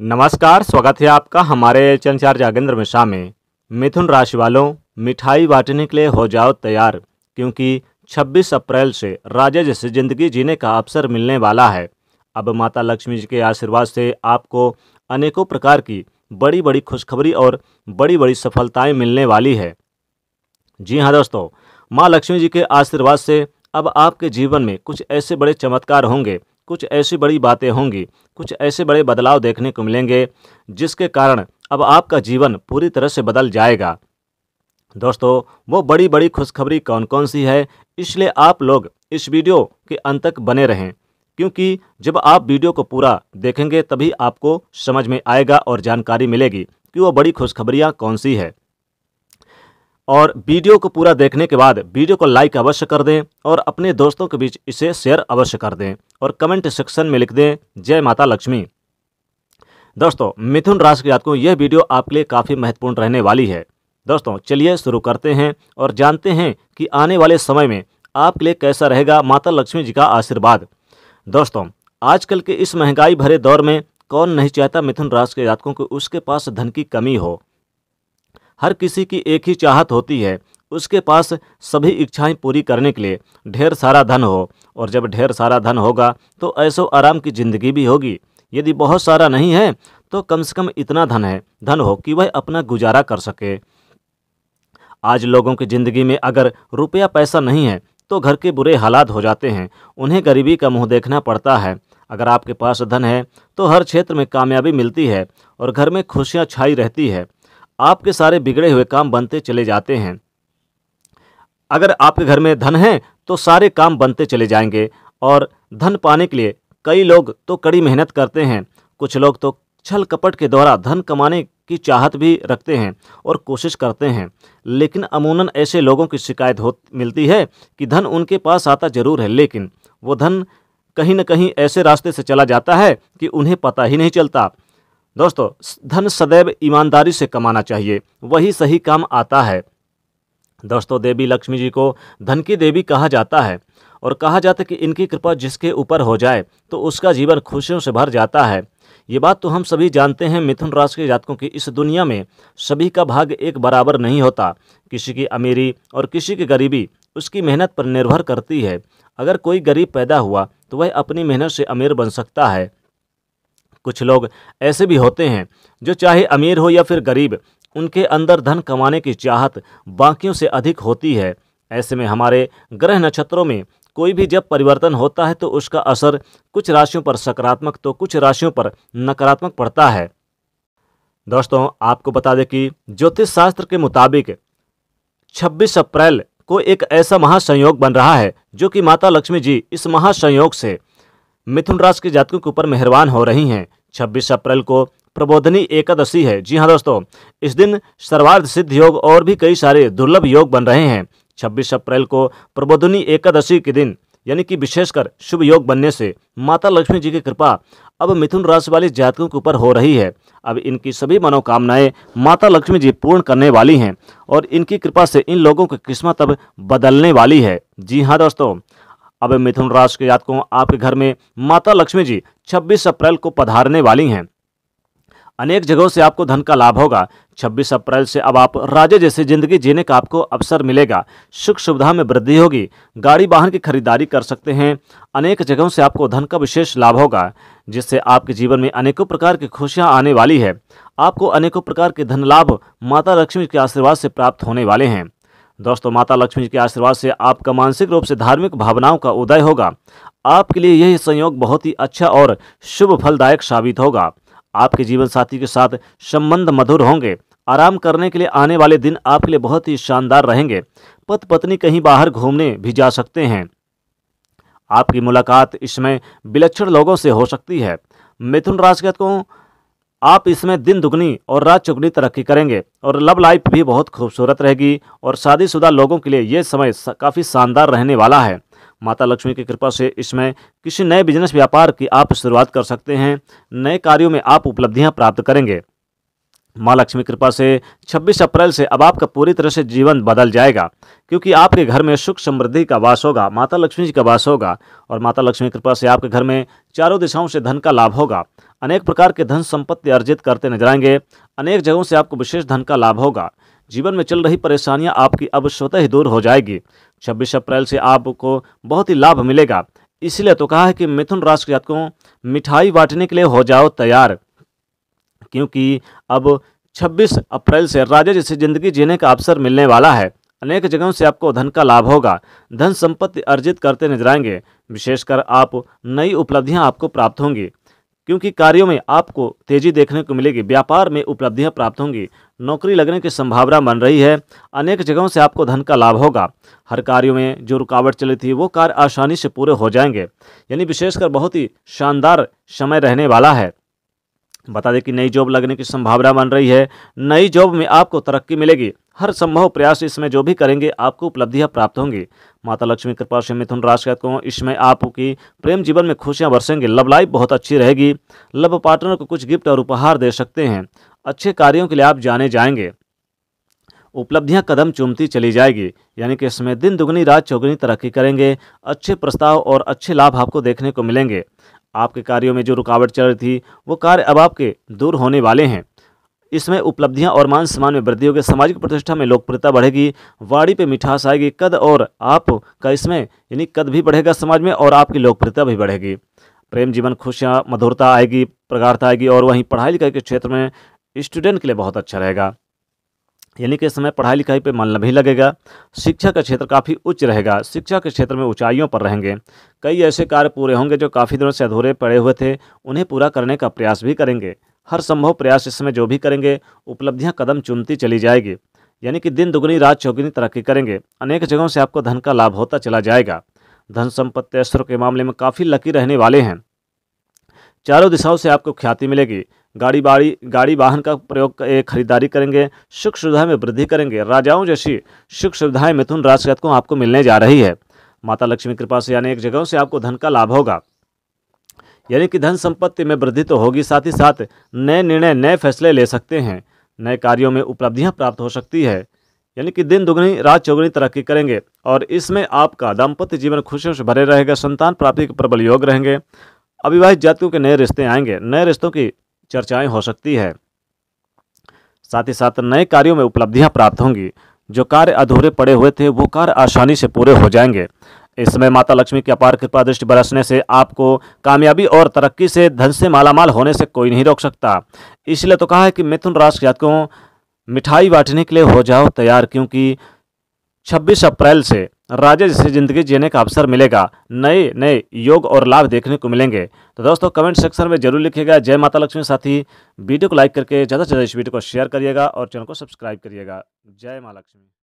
नमस्कार स्वागत है आपका हमारे चंचार जागेंद्र मिश्रा में मिथुन राशि वालों मिठाई बांटने के लिए हो जाओ तैयार क्योंकि 26 अप्रैल से राजा जैसे जिंदगी जीने का अवसर मिलने वाला है अब माता लक्ष्मी जी के आशीर्वाद से आपको अनेकों प्रकार की बड़ी बड़ी खुशखबरी और बड़ी बड़ी सफलताएं मिलने वाली है जी हाँ दोस्तों माँ लक्ष्मी जी के आशीर्वाद से अब आपके जीवन में कुछ ऐसे बड़े चमत्कार होंगे कुछ ऐसी बड़ी बातें होंगी कुछ ऐसे बड़े बदलाव देखने को मिलेंगे जिसके कारण अब आपका जीवन पूरी तरह से बदल जाएगा दोस्तों वो बड़ी बड़ी खुशखबरी कौन कौन सी है इसलिए आप लोग इस वीडियो के अंत तक बने रहें क्योंकि जब आप वीडियो को पूरा देखेंगे तभी आपको समझ में आएगा और जानकारी मिलेगी कि वो बड़ी खुशखबरियाँ कौन सी है और वीडियो को पूरा देखने के बाद वीडियो को लाइक अवश्य कर दें और अपने दोस्तों के बीच इसे शेयर अवश्य कर दें और कमेंट सेक्शन में लिख दें जय माता लक्ष्मी दोस्तों मिथुन राशि के जातकों यह वीडियो आपके लिए काफ़ी महत्वपूर्ण रहने वाली है दोस्तों चलिए शुरू करते हैं और जानते हैं कि आने वाले समय में आपके लिए कैसा रहेगा माता लक्ष्मी जी का आशीर्वाद दोस्तों आजकल के इस महंगाई भरे दौर में कौन नहीं चाहता मिथुन राशि के जातकों को उसके पास धन की कमी हो हर किसी की एक ही चाहत होती है उसके पास सभी इच्छाएं पूरी करने के लिए ढेर सारा धन हो और जब ढेर सारा धन होगा तो ऐसो आराम की जिंदगी भी होगी यदि बहुत सारा नहीं है तो कम से कम इतना धन है धन हो कि वह अपना गुजारा कर सके आज लोगों की ज़िंदगी में अगर रुपया पैसा नहीं है तो घर के बुरे हालात हो जाते हैं उन्हें गरीबी का मुंह देखना पड़ता है अगर आपके पास धन है तो हर क्षेत्र में कामयाबी मिलती है और घर में खुशियाँ छाई रहती है आपके सारे बिगड़े हुए काम बनते चले जाते हैं अगर आपके घर में धन है तो सारे काम बनते चले जाएंगे और धन पाने के लिए कई लोग तो कड़ी मेहनत करते हैं कुछ लोग तो छल कपट के द्वारा धन कमाने की चाहत भी रखते हैं और कोशिश करते हैं लेकिन अमूनन ऐसे लोगों की शिकायत हो मिलती है कि धन उनके पास आता जरूर है लेकिन वो धन कहीं ना कहीं ऐसे रास्ते से चला जाता है कि उन्हें पता ही नहीं चलता दोस्तों धन सदैव ईमानदारी से कमाना चाहिए वही सही काम आता है दोस्तों देवी लक्ष्मी जी को धन की देवी कहा जाता है और कहा जाता है कि इनकी कृपा जिसके ऊपर हो जाए तो उसका जीवन खुशियों से भर जाता है ये बात तो हम सभी जानते हैं मिथुन राशि के जातकों की इस दुनिया में सभी का भाग एक बराबर नहीं होता किसी की अमीरी और किसी की गरीबी उसकी मेहनत पर निर्भर करती है अगर कोई गरीब पैदा हुआ तो वह अपनी मेहनत से अमीर बन सकता है कुछ लोग ऐसे भी होते हैं जो चाहे अमीर हो या फिर गरीब उनके अंदर धन कमाने की चाहत बाकियों से अधिक होती है ऐसे में हमारे ग्रह नक्षत्रों में कोई भी जब परिवर्तन होता है तो उसका असर कुछ राशियों पर सकारात्मक तो कुछ राशियों पर नकारात्मक पड़ता है दोस्तों आपको बता दें कि ज्योतिष शास्त्र के मुताबिक 26 अप्रैल को एक ऐसा महासंयोग बन रहा है जो कि माता लक्ष्मी जी इस महासंयोग से मिथुन राशि के जातकों के ऊपर मेहरबान हो रही हैं 26 अप्रैल को प्रबोधनी एकादशी है जी हाँ दोस्तों इस दिन सर्वार्थ सिद्ध योग और भी कई सारे दुर्लभ योग बन रहे हैं 26 अप्रैल को प्रबोधनी एकादशी के दिन यानी कि विशेषकर शुभ योग बनने से माता लक्ष्मी जी की कृपा अब मिथुन राशि वाले जातकों के ऊपर हो रही है अब इनकी सभी मनोकामनाएं माता लक्ष्मी जी पूर्ण करने वाली हैं और इनकी कृपा से इन लोगों की किस्मत अब बदलने वाली है जी हाँ दोस्तों अब मिथुन राशि के जातकों आपके घर में माता लक्ष्मी जी 26 अप्रैल को पधारने वाली हैं अनेक जगहों से आपको धन का लाभ होगा 26 अप्रैल से अब आप राजे जैसे जिंदगी जीने का आपको अवसर मिलेगा सुख सुविधा में वृद्धि होगी गाड़ी वाहन की खरीदारी कर सकते हैं अनेक जगहों से आपको धन का विशेष लाभ होगा जिससे आपके जीवन में अनेकों प्रकार की खुशियां आने वाली है आपको अनेकों प्रकार के धन लाभ माता लक्ष्मी के आशीर्वाद से प्राप्त होने वाले हैं दोस्तों माता लक्ष्मी जी के आशीर्वाद से आपका मानसिक रूप से धार्मिक भावनाओं का उदय होगा आपके लिए यही संयोग बहुत ही अच्छा और शुभ फलदायक साबित होगा आपके जीवन साथी के साथ संबंध मधुर होंगे आराम करने के लिए आने वाले दिन आपके लिए बहुत ही शानदार रहेंगे पत पत्नी कहीं बाहर घूमने भी जा सकते हैं आपकी मुलाकात इसमें विलक्षण लोगों से हो सकती है मिथुन राशि को आप इसमें दिन दुगनी और रात चुगनी तरक्की करेंगे और लव लाइफ भी बहुत खूबसूरत रहेगी और शादीशुदा लोगों के लिए ये समय काफ़ी शानदार रहने वाला है माता लक्ष्मी की कृपा से इसमें किसी नए बिजनेस व्यापार की आप शुरुआत कर सकते हैं नए कार्यों में आप उपलब्धियां प्राप्त करेंगे माँ लक्ष्मी कृपा से 26 अप्रैल से अब आपका पूरी तरह से जीवन बदल जाएगा क्योंकि आपके घर में सुख समृद्धि का वास होगा माता लक्ष्मी जी का वास होगा और माता लक्ष्मी कृपा से आपके घर में चारों दिशाओं से धन का लाभ होगा अनेक प्रकार के धन संपत्ति अर्जित करते नजर आएंगे अनेक जगहों से आपको विशेष धन का लाभ होगा जीवन में चल रही परेशानियां आपकी अब स्वतः ही दूर हो जाएगी 26 अप्रैल से आपको बहुत ही लाभ मिलेगा इसलिए तो कहा है कि मिथुन राशि के जातकों मिठाई बांटने के लिए हो जाओ तैयार क्योंकि अब 26 अप्रैल से राजा जैसे जिंदगी जीने का अवसर मिलने वाला है अनेक जगहों से आपको धन का लाभ होगा धन संपत्ति अर्जित करते नजर आएंगे विशेषकर आप नई उपलब्धियां आपको प्राप्त होंगी क्योंकि कार्यों में आपको तेजी देखने को मिलेगी व्यापार में उपलब्धियां प्राप्त होंगी नौकरी लगने की संभावना बन रही है अनेक जगहों से आपको धन का लाभ होगा हर कार्यों में जो रुकावट चली थी वो कार्य आसानी से पूरे हो जाएंगे यानी विशेषकर बहुत ही शानदार समय रहने वाला है बता दें कि नई जॉब लगने की संभावना बन रही है नई जॉब में आपको तरक्की मिलेगी हर संभव प्रयास इसमें जो भी करेंगे आपको उपलब्धियां प्राप्त होंगी माता लक्ष्मी कृपा से मिथुन राशि को इसमें आपकी प्रेम जीवन में खुशियां बरसेंगे लव लाइफ बहुत अच्छी रहेगी लव पार्टनर को कुछ गिफ्ट और उपहार दे सकते हैं अच्छे कार्यों के लिए आप जाने जाएंगे उपलब्धियां कदम चूमती चली जाएगी यानी कि इसमें दिन दुगनी रात चौगुनी तरक्की करेंगे अच्छे प्रस्ताव और अच्छे लाभ आपको देखने को मिलेंगे आपके कार्यों में जो रुकावट चल रही थी वो कार्य अब आपके दूर होने वाले हैं इसमें उपलब्धियां और मान सम्मान में वृद्धि होगी सामाजिक प्रतिष्ठा में लोकप्रियता बढ़ेगी वाड़ी पे मिठास आएगी कद और आपका इसमें यानी कद भी बढ़ेगा समाज में और आपकी लोकप्रियता भी बढ़ेगी प्रेम जीवन खुशियाँ मधुरता आएगी प्रगाढ़ता आएगी और वहीं पढ़ाई लिखाई के क्षेत्र में स्टूडेंट के लिए बहुत अच्छा रहेगा यानी कि इस समय पढ़ाई लिखाई पे मन नहीं लगेगा शिक्षा का क्षेत्र काफ़ी उच्च रहेगा शिक्षा के क्षेत्र में ऊंचाइयों पर रहेंगे कई ऐसे कार्य पूरे होंगे जो काफ़ी दिनों से अधूरे पड़े हुए थे उन्हें पूरा करने का प्रयास भी करेंगे हर संभव प्रयास इस समय जो भी करेंगे उपलब्धियाँ कदम चुनती चली जाएगी यानी कि दिन दुगनी रात चौगुनी तरक्की करेंगे अनेक जगहों से आपको धन का लाभ होता चला जाएगा धन संपत्ति ऐश्वर्य के मामले में काफ़ी लकी रहने वाले हैं चारों दिशाओं से आपको ख्याति मिलेगी गाड़ी बाड़ी गाड़ी वाहन का प्रयोग खरीदारी करेंगे सुख सुविधाएं में वृद्धि करेंगे राजाओं जैसी सुख सुविधाएं मिथुन राशि को आपको मिलने जा रही है माता लक्ष्मी कृपा से यानी एक जगहों से आपको धन का लाभ होगा यानी कि धन संपत्ति में वृद्धि तो होगी साथ ही साथ नए निर्णय नए फैसले ले सकते हैं नए कार्यों में उपलब्धियां प्राप्त हो सकती है यानी कि दिन दुगनी रात चौगुनी तरक्की करेंगे और इसमें आपका दाम्पत्य जीवन खुशियों से भरे रहेगा संतान प्राप्ति के प्रबल योग रहेंगे अविवाहित जातियों के नए रिश्ते आएंगे नए रिश्तों की चर्चाएं हो सकती है साथ ही साथ नए कार्यों में उपलब्धियां प्राप्त होंगी जो कार्य अधूरे पड़े हुए थे वो कार्य आसानी से पूरे हो जाएंगे इस समय माता लक्ष्मी की अपार कृपा दृष्टि बरसने से आपको कामयाबी और तरक्की से धन से मालामाल होने से कोई नहीं रोक सकता इसलिए तो कहा है कि मिथुन राशि जातकों मिठाई बांटने के लिए हो जाओ तैयार क्योंकि 26 अप्रैल से राज्य जैसी जिंदगी जीने का अवसर मिलेगा नए नए योग और लाभ देखने को मिलेंगे तो दोस्तों कमेंट सेक्शन में जरूर लिखिएगा जय माता लक्ष्मी साथी वीडियो को लाइक करके ज़्यादा से ज़्यादा इस वीडियो को शेयर करिएगा और चैनल को सब्सक्राइब करिएगा जय माँ लक्ष्मी